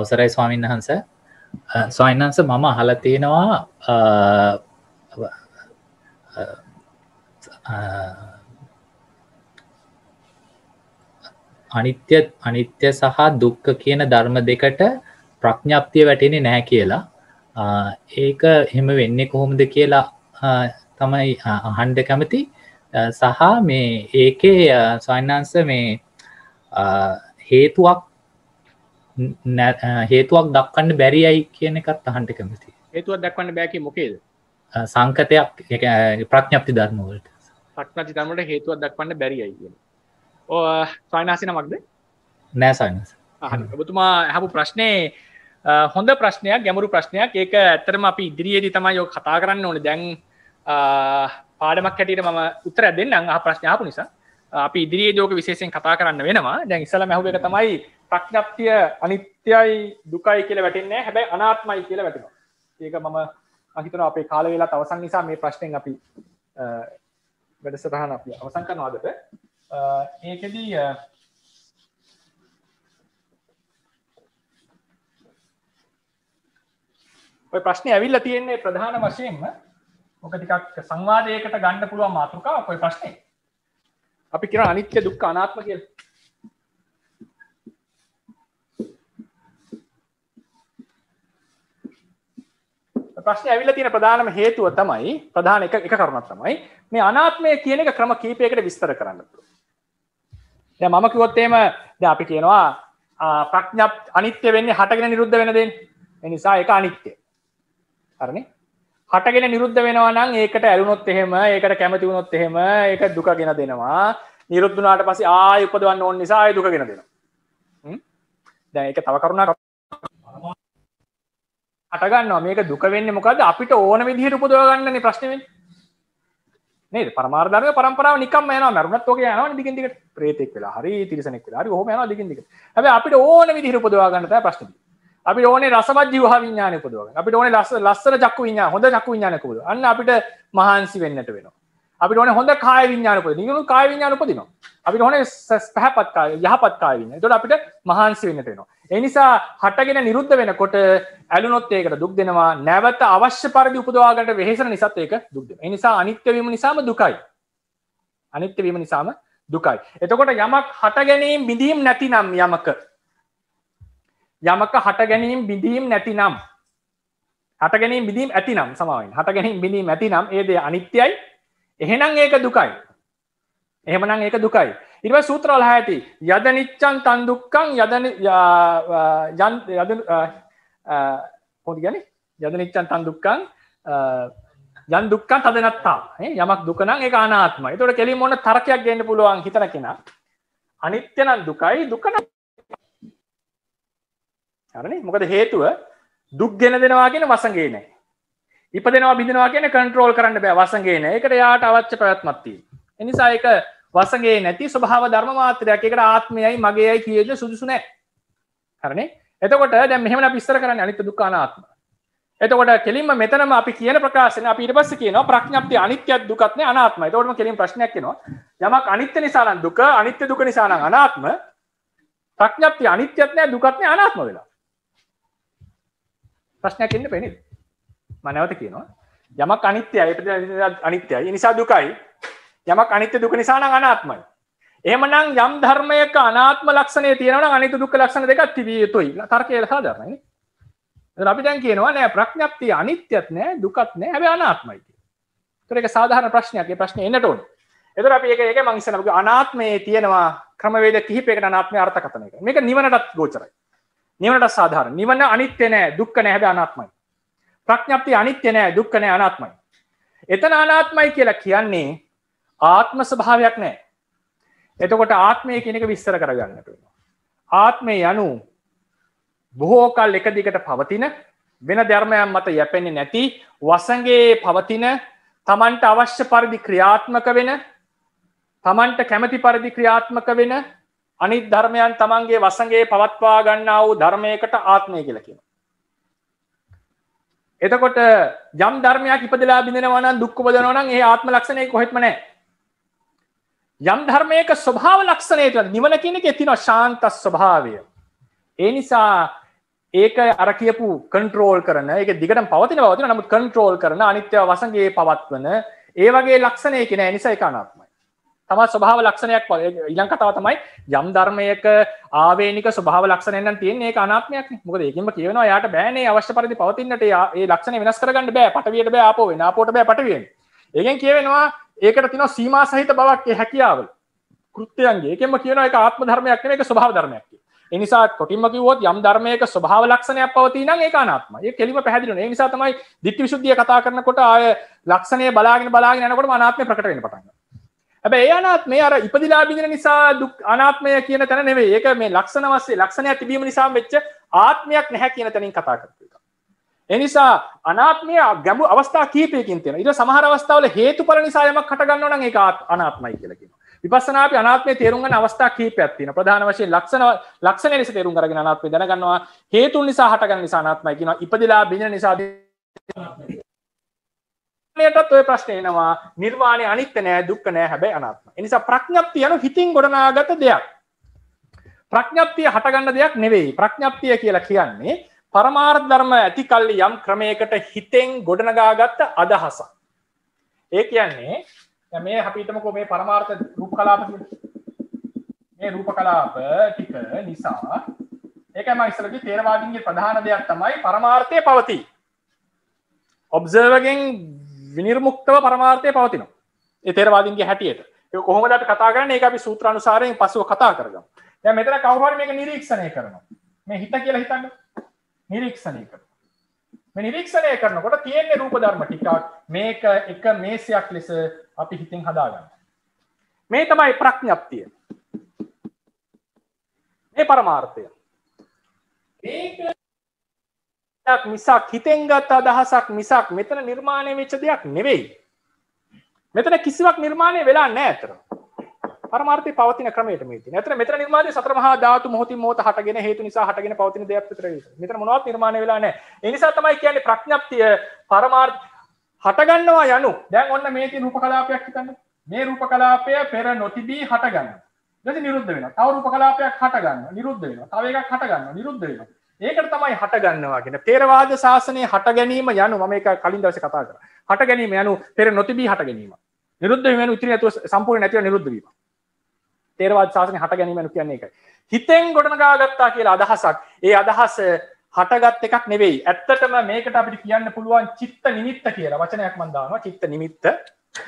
අවසරයි ස්වාමීන් වහන්ස ස්වයින්හන්ස මම අහල තියෙනවා අනිත්‍ය අනිත්‍ය සහ දුක්ක කියන ධර්ම දෙකට ප්‍රඥප්තිය වැටෙනෙ නැහැ කියලා ඒක හෙම වෙන්නේ කොහොමද කියලා තමයි අහන්ඩ කැමති සහ මේ ඒකේ ස්වන්හන්ස මේ හේතුවක් හේතුවක් දක්කන්න බැරියයි කියන එකත් අහන්ට කැමති හේතුවක් දක්වන්න බැකි මොකේද සංකතයක් ප්‍රඥප්ති ධර්මවලට පක්නති තමට හේතුවක් දක්වන්න බැරියයි කියන ඕ සයිනාසින මක්ද නෑසයිනස ඔබතුමා හැපු ප්‍රශ්නය හොඳ ප්‍රශ්නයක් ගැමරු ප්‍රශ්නයක් ඒක ඇත්තරම අපි ඉදිරියේදී තමයි යෝ කතා කරන්න ඕන දැන් පාඩමක් හැටියට මම උත්තර දෙන්න අහ ප්‍රශ්නාපු නිසා අපි ඉදිරියේ දෝක විශේෂෙන් කතා කරන්න වෙනවා දැන් ඉසල මැහුව එක තමයි ප්‍රඥප්තිය අනිත්‍යයි දුකයි කියල වැටෙන්නේ හැබැයි අනාත්මයි කියල වැටෙනවා ඒක මම අහිතන අපේ කාල වෙලා අවසන් නිසා මේ ප්‍රශ්නෙන් අපි වැඩසටහන අපි අවසන් කරනවාදට ඒකදී ඔය ප්‍රශ්නය ඇවිල්ල තියෙන්නේ ප්‍රධාන වශයෙන්ම ඕක ටිකක් සංවාදයකට ගණ්ඩ පුළුවන් මාතෘකා ඔය ප්‍රශ්නය අපි කියන අනිත්‍ය දුක්ඛ අනාත්ම කියලා ප්‍රශ්න ඇවිල්ලා තියෙන ප්‍රධානම හේතුව තමයි ප්‍රධාන එක එක කරුණක් තමයි මේ අනාත්මය කියන එක ක්‍රම කීපයකට විස්තර කරන්න පුළුවන්. දැන් මම කිව්වොත් එහෙම දැන් අපි කියනවා ප්‍රඥා අනිත්‍ය වෙන්නේ හටගෙන නිරුද්ධ වෙන දෙන්නේ. ඒ නිසා ඒක අනිත්‍ය. හරිනේ? හටගෙන නිරුද්ධ වෙනවා නම් ඒකට ඇලුනොත් එහෙම ඒකට කැමති වුණොත් එහෙම ඒක දුක ගෙන දෙනවා. නිරුද්ධ වුණාට පස්සේ ආයෙ උපදවන්න ඕන නිසා ආයෙ දුක ගෙන දෙනවා. හ්ම්. දැන් ඒක තව කරුණක් හටගන්නවා මේක දුකවෙන්න මොකද අපිට ඕන විදිහට උපදවාගන්නන්නේ ප්‍රශ්නවෙන් නේද පරමාර්ධර්ම පරම්පරාව නිකම් යන මරුණත් ඔගේ යනවා දිගින් දිගට ප්‍රේතෙක් වෙලා හරි තිරසනෙක් වෙලා හරි ඔහොම යනවා දිගින් දිගට. හැබැයි අපිට ඕන විදිහට උපදවා ගන්න තමයි ප්‍රශ්නේ. අපිට ඕනේ රසවත් ජීවහා විඥානය උපදවා ගන්න. අපිට ඕනේ ලස්ස ලස්සන චක්කු විඥාන හොඳ චක්කු විඥානයක් උපදවා. අන්න අපිට මහාන්සි වෙන්නට වෙනවා. අපිට ඕනේ හොඳ කාය විඥාන උපදින. නිකුණු කාය විඥාන උපදිනවා. අපිට ඕනේ පහපත් කාය යහපත් කාය විඥාන. ඒතකොට අපිට මහාන්සි වෙන්නට වෙනවා. එනිසා හටගෙන නිරුද්ධ වෙනකොට ඇලුනොත් ඒකට දුක් දෙනවා නැවත අවශ්‍ය පරිදි උපදවාගට වෙහෙසන නිසාත් ඒක දුක්ද එනිසා අනිත්‍යවීම නිසාම දුකයි අනිත්‍යවීම නිසාම දුකයි එතකොට යමක් හට ගැනීම් බිඳීම් නැති නම් යමක යමක හට ගැනීම් බිඳීම් නැති නම් හට ගැනීම් බිඳීම් ඇති නම් සමයින් හට ගැනීම් බිඳීම ඇති නම් ඒද අනිත්‍යයි එහෙනම් ඒක දුකයි එහෙමනම් ඒක දුකයි ඉව සූත්‍රවල ඇති යද නිච්චන් තන්දුක්කං යදන යන් යද පොති ගැන යද නිච්චන් තන්දුක්කං යන් දුක්කන් තදනත්තා යමක් දුකනන් එක අනාත්ම තොට කෙලි මොන තරකයක් ගන්න පුළුවන් හිතන කෙන අනිත්‍යනන් දුකයි දුකන හරන මොකද හේතුව දුක් ගෙන දෙනවාගෙන වසගේ නෑ ඉපදෙනවා බිඳෙනවා කියෙන කන්ට්‍රෝල් කරන්න බෑ වසගේ නෑ එකට යාට අවච්ච ප්‍රත්මත්තිී එනිසා එක වසගේ නැති ස්වභාව ධර්ම මාත්‍රයක් එකට ආත්මයයි මගේයි කියල සුදුසු නෑ හරනේ එතකොට දැ මෙහම පිස්සර කරන්න අනිත දුකානාත්ම එතකොට කෙලින්ම මෙතනම අපි කියන ප්‍රකාශන අපිට පස්ස කියන ප්‍රඥප්ති අනිත්‍ය දුකත්න අනාත්ම තොටම කෙලින් ප්‍රශ්නයක් කෙනවා යමක් අනිත්‍ය නිසානන් දුක අනිත්‍ය දුක නිසාන අනාත්ම ප්‍රඥප්ති අනිත්‍යත්නය දුකත්නය අනාත්ම වෙලා ප්‍රශ්නයක් ඉන්න පෙනිල් මනවත කියනවා යමක් අනිත්‍යයි අනිත්‍යයි නිසා දුකයි යමක් අනිත්‍ය දුක නිසා නම් අනාත්මයි. එහෙමනම් යම් ධර්මයක අනාත්ම ලක්ෂණය තියෙනවා නම් අනිත්‍ය දුක්ඛ ලක්ෂණ දෙකක් තිබිය යුතුයි. තර්කය සාධාරණයි නේ. එතන අපි දැන් කියනවා නෑ ප්‍රඥප්තිය අනිත්‍යත් නෑ දුකත් නෑ හැබැයි අනාත්මයි කියලා. ඒතර ඒක සාධාරණ ප්‍රශ්නයක්. ඒ ප්‍රශ්නේ එන්නට ඕනේ. එතර අපි ඒක ඒක මං ඉස්සෙල්ලා කිව්වා අනාත්මයේ තියෙනවා ක්‍රමවේද කිහිපයකට අනාත්මය අර්ථකථනය කරනවා. මේක නිවනටත් ගෝචරයි. නිවනට සාධාරණ. නිවන අනිත්‍ය නෑ, දුක්ඛ නෑ, හැබැයි අනාත්මයි. ප්‍රඥප්තිය අනිත්‍ය නෑ, දුක්ඛ නෑ, අනාත්මයි. එතන අනාත්මයි කියලා කියන්නේ ආත්ම ස්භාවයක් නෑ එතකොට ආත්මය කෙනෙක විස්තර කරගන්නට ආත්මය යනු බොහෝකල් එක දිගට පවතින වෙන ධර්මයන් මත යැපෙන්නේ නැති වසගේ පවතින තමන්ට අවශ්‍ය පරිදි ක්‍රියාත්මක වෙන තමන්ට කැමති පරිදි ක්‍රියාත්මක වෙන අනිත් ධර්මයන් තමන්ගේ වසගේ පවත්වා ගන්නා වූ ධර්මයකට ආත්මය කියලකිෙන. එතකොට යම් ධර්මයක් ඉපදලා බිඳෙනවන දුක්කපදනවන ඒ ආත්ම ලක්ෂණය කොහෙත්මනෑ යම් ධර්මයක ස්වභාව ලක්ෂණයට නිවන කියනක තින ශාන්ත ස්වභාවය. ඒ නිසා ඒක අර කියපු කන්ට්‍රෝල් කරන එක දිගට පවතින පවතින නමුත් කන්ට්‍රෝල් කරන අනිත්‍ය වසගේ පවත්වන ඒ වගේ ලක්ෂණය කෙන නිසා එක අනාත්මයි. තමා ස්වභාව ලක්ෂණයක් ඉලං කතාව තමයි යම් ධර්මයක ආවේනික ස්වභාව ලක්ෂණයෙන් තියන්නේ අනාත්මයක් මොකද ඒකම කියනවා යාට බෑනේ අවශ්‍ය පරිදි පවතින්නට ඒ ලක්ෂණ වෙනස් කරගන්න බෑ පටවියට බෑ අපෝ වෙන අපෝට බෑ පටවියෙන් ඒකෙන් කියවෙනවා ඒකට තින සීමා සහිත බවක්ගේ හැකියාවල කෘත්‍යයන්ගේ එකෙම කියන එක ආත්ම ධර්මයක් එක ස්වභාව ධර්මයක් එනිසා කොටින්ම කිවොත් යම් ධර්මයක ස්වභාව ලක්ෂණයක් පවතින ඒක අනාත්ම ඒ කෙලිම පැදිලන නිසා තමයි දිට්ටි විශුද්ධිය කතා කරනකොට ආය ලක්ෂණය බලාගෙන බලාගෙන යනකොට අනාත්ම ප්‍රකටෙන පටන්න ඇබ ඒ අනාත් මේ අර ඉපදිලා බිඳෙන නිසා දුක් අනාත්මය කියන තැන නෙවේ ඒක මේ ලක්ෂණ වස්සේ ලක්ෂණයක් තිබීම නිසා වෙච්ච ආත්මයක් නැහැ කියන තැනින් කතා කරේ එනිසා අනාත්මය ගැඹු අවස්ථා කීපයකින් තියෙන ඉර සමහර අවස්ථාවල හේතුඵල නිසා යමක් හටගන්නවා නම් ඒක අනාත්මයි කියලා කියනවා. විපස්සනා අපි අනාත්මය තේරුම් ගන්න අවස්ථා කීපයක් තියෙනවා. ප්‍රධාන වශයෙන් ලක්ෂණ ලක්ෂණ ලෙස තේරුම් අරගෙන අනාත්මය දැනගන්නවා. හේතුන් නිසා හටගන්න නිසා අනාත්මයි කියනවා. ඉපදලා බිඳ නිසා ප්‍රශ්නයටත් ඔය ප්‍රශ්නේ එනවා. නිර්වාණය අනිත්‍ය නෑ, දුක්ඛ නෑ, හැබැයි අනාත්මයි. ඒ නිසා ප්‍රඥප්තිය යන හිතින් ගොඩනගාගත දෙයක්. ප්‍රඥප්තිය හටගන්න දෙයක් නෙවෙයි. ප්‍රඥප්තිය කියලා කියන්නේ පරමාර්ථ ධර්ම ඇති කල්ලි යම් ක්‍රමයකට හිතෙන් ගොඩනගාගත්ත අදහසක්. ඒ කියන්නේ මේ අපිටමකෝ මේ පරමාර්ථ රූප කලාප මේ රූප කලාප ටික නිසා ඒකම ඉස්සරදි තේරවාදීන්ගේ ප්‍රධාන දෙයක් තමයි පරමාර්ථය පවතියි. ඔබ්සර්වගෙන් විනිර්මුක්තව පරමාර්ථය පවතිනවා. ඒ තේරවාදීන්ගේ හැටියට. ඒ කොහොමද අපි කතා කරන්නේ ඒක අපි සූත්‍ර අනුසාරයෙන් පස්සෙ කතා කරගමු. දැන් මෙතන කවුරු හරි මේක නිරීක්ෂණය කරනවා. මේ හිත කියලා හිතන්න. නිරීක්ෂණය කර නිරීක්ෂණය කරනකොට තියෙන්නේ රූප ධර්ම ටිකක් මේක එක මේසයක් ලෙස අපි හිතින් හදාගන්න මේ තමයි ප්‍රඥප්තිය මේ පරමාර්ථය මිසක් හිතෙන් ගත් අදහසක් මිසක් මෙතන නිර්මාණය වෙච්ච දෙයක් නෙවෙයි මෙතන කිසිවක් නිර්මාණය වෙලා නෑතර පරමාර්ථය පවතින ක්‍රමයට මේ තියෙන. ඇතර මෙතන නිර්මාණය සතර මහා ධාතු මොහොතින් මොහොත හටගෙන හේතු නිසා හටගෙන පවතින දෙයක් විතරයි. මෙතන මොනවත් නිර්මාණය වෙලා නැහැ. ඒ නිසා තමයි කියන්නේ ප්‍රඥප්තිය පරමාර්ථ හටගන්නවා යනු. දැන් ඔන්න මේ තියෙන රූප කලාපයක් හිතන්න. මේ රූප කලාපය පෙර නොතිබී හටගන්නවා. ඊට නිරුද්ධ වෙනවා. තව රූප කලාපයක් හටගන්නවා. නිරුද්ධ වෙනවා. තව එකක් හටගන්නවා. නිරුද්ධ වෙනවා. ඒකට තමයි හට ගන්නවා කියෙන තේරවාද ශාසනය හට ගැනීම යනු ම එක කලින් දවස කතා කර හට ගැනීම යනු පෙර නොතිබී හට ගැනීම නිරුද්ධ වෙන ඉතිරි ඇතු සම්පූර්ණ නැතිව නිරුද්ධවීම තේරවාද ශාසන හට ගැනීමනු කියන්නේ එක හිතෙන් ගොඩනගා ගත්තා කියලා අදහසක් ඒ අදහස හටගත් එකක් නෙවෙයි ඇත්තටම මේකට අපිට කියන්න පුළුවන් චිත්ත නිමිත්ත කියලා වචනයක් මන්දානවා චිත්ත නිමිත්ත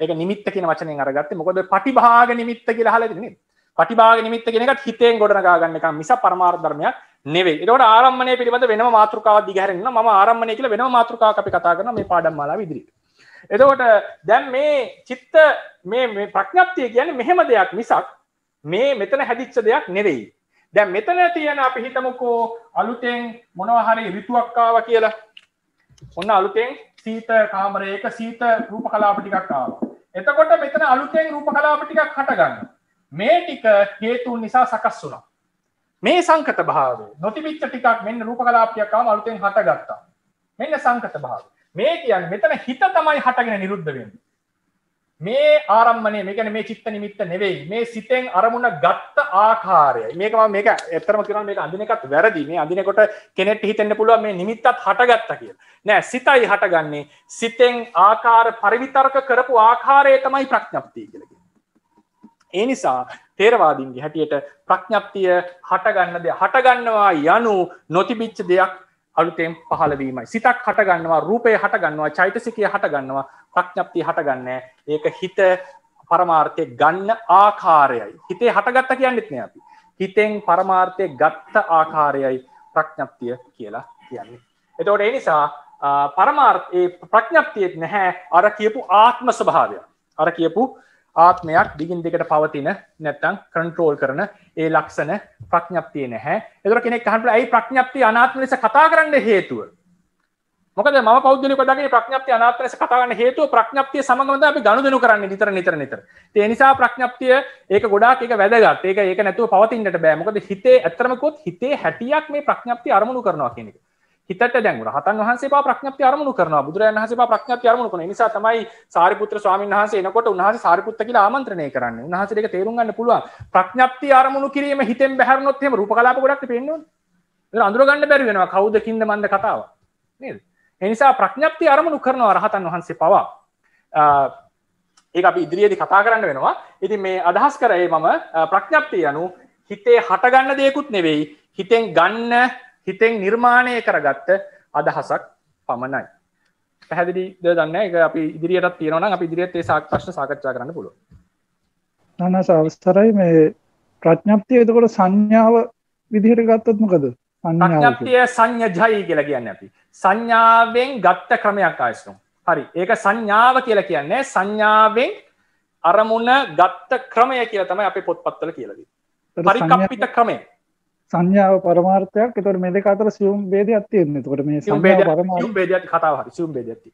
එක නිමිත්ත කියෙන වචනය අරගත්ත මොකොද පටිභාග නිමිත්ත කියලා හලදන පටිභාග නිමිත්ත කෙනකට හිතෙන් ගොඩනගාගන්න එක මිස පරමාර්ධර්මයක් නෙවේ එට ආරම්මණය පිළිබඳ වෙන මාතෘකාව දිගහැරන්න ම ආරම්මණය කියල වෙන මාතෘකා අපි කතා කරන මේ පාඩම් මලා විදිරි එතකොට දැන් මේ චිත්ත මේ ප්‍රඥප්තිය කියන මෙහෙම දෙයක් මිසක් මේ මෙතන හැදිච්ච දෙයක් නෙවෙයි දැ මෙතන තියෙන අපි හිතමකෝ අලුතෙන් මොනවහරි රිතුවක්කාව කියලා ඔන්න අලුතෙන් සීත කාමරයක සීත රූප කලාපටිකක්කාව එතකොට මෙතන අලුතෙන් රූප කලාපටිකක් හටගන්න මේ ටික හේතුන් නිසා සකස් වුණා මේ සංකත භාව නොතිවිච්ච ටිකක් මෙන්න රූප කලාපයක්කාම අලුතෙන් හටගත්තා මෙන්න සංකත භාව මේ කියන්න මෙතන හිත තමයි හටගෙන නිරුද්ධ වෙන්නේ මේ ආරම්මනය මේකන මේ චිත්ත නිමිත්ත නෙවෙයි මේ සිතෙන් අරමුණ ගත්ත ආකාරය මේක මේක එතරම කරන මේ අඳිනකත් වැරදි මේ අඳිනකොට කෙනෙට හිතෙන්න්න පුළුව මේ නිමිත්තත් හටගත්ත කිය නෑ සිතයි හටගන්නේ සිතෙන් ආකාර පරිවිතර්ක කරපු ආකාරය තමයි ප්‍රඥප්තිය කියලකි. ඒ නිසා තේරවාදීන්ගේ හැටියට ප්‍රඥප්තිය හටගන්නද හටගන්නවා යනු නොතිබිච්ච දෙයක් අලුතෙන් පහලවීමයි සිතක් හටගන්නවා රූපය හටගන්නවා චෛතසිකය හටගන්නවා ප්‍රඥප්ති හටගන්න ඒක හිත පරමාර්ථය ගන්න ආකාරයයි හිතේ හටගත්ත කියන්නෙත්න අපි හිතෙන් පරමාර්ථය ගත්ත ආකාරයයි ප්‍රඥප්තිය කියලා කියන්නේ එතවට එනිසා පරමාර්ථයේ ප්‍රඥප්තියත් නැහැ අර කියපු ආත්ම ස්භාවය අර කියපු ආත්මයක් දිගින් දෙකට පවතින නැත්තං කරන්ට්‍රෝල් කරන ඒ ලක්ෂණ ප්‍රඥප්තිය නැහැ එතර කෙනෙක් හන්ට ඇයි ප්‍රඥප්ති අනාත්ම ලෙස කතා කරන්න හේතුව මොකද ම පෞද්ලික දගේ ප්‍රඥප්ති අනාත්මස කතාවන්න හේතු ප්‍රඥප්තිය සමඟද අපි ගනුදනු කරන්න නිතර නිතර නිතර ඒනිසා ප්‍රඥප්තිය ඒක ගොඩාක් එක වැදගත් ඒක ඒක නැතුව පවතින්නට බෑමකද හිතේ ඇතරමකොත් හිතේ හැටියක් මේ ප්‍රඥප්ති අරමුණු කරනවා කියෙනෙක හිතට දැන් රහතන් වහන්සේ ප්‍රඥප්ති අරමුණු කරන බුදුරන් වහස ප්‍රඥප්ති අරමුණු කරන නිසා තමයි සාරිපුත්‍ර ස්වාමීන් වහන්සේ එනකොට උන්හස සාරිපුත්ත කියලා ආමන්ත්‍රණය කරන්න උන්හස ඒක තේරුම් ගන්න පුළුවන් ප්‍රඥප්ති අරමුණු කිරීම හිතෙන් බැහැරනොත් එහෙම රූපකලාප ගොඩක් පෙන්වන්නේ ඒක අඳුර ගන්න බැරි වෙනවා කවුද කින්ද මන්ද කතාව නේද එනිසා ප්‍රඥප්ති අරමුණු කරනවා රහතන් වහන්සේ පවා ඒ අප ඉදිරියේදි කතා කරන්න වෙනවා ඉති මේ අදහස් කරේ මම ප්‍රඥප්ති යනු හිතේ හටගන්න දෙයකුත් නෙවෙයි හිතෙන් ගන්න හිතෙන් නිර්මාණය කරගත්ත අදහසක් පමණයි පැහැදිලි දන්න එක අපි ඉදිරියටත් තියෙනවන අපි ඉදිරිියත් ඒ සාක් ප්‍රශ්න සාකච්ඡා කරන්න පුළුව නනස අවස්තරයි මේ ප්‍රඥප්තිය එතකොට සංඥාව විදිහට ගත්තත්මකද ප්‍රඥප්තිය සංඥජයි කියලා කියන්න අපි සංඥාවෙන් ගත්ත ක්‍රමයක් ආයස්නු හරි ඒක සංඥාව කියලා කියන්නේ සංඥාවෙන් අරමුණ ගත්ත ක්‍රමය කියල තමයි අප පොත්පත්තල කියලද පරිකම්පිත ක්‍රමේ සංඥාව පරමාර්ථයක් එතවට මේ දෙක අතර සියුම් බේදයක් තියෙන්නේ තොට මේ බේදයක් කතාව සියුම් බේදයක්ති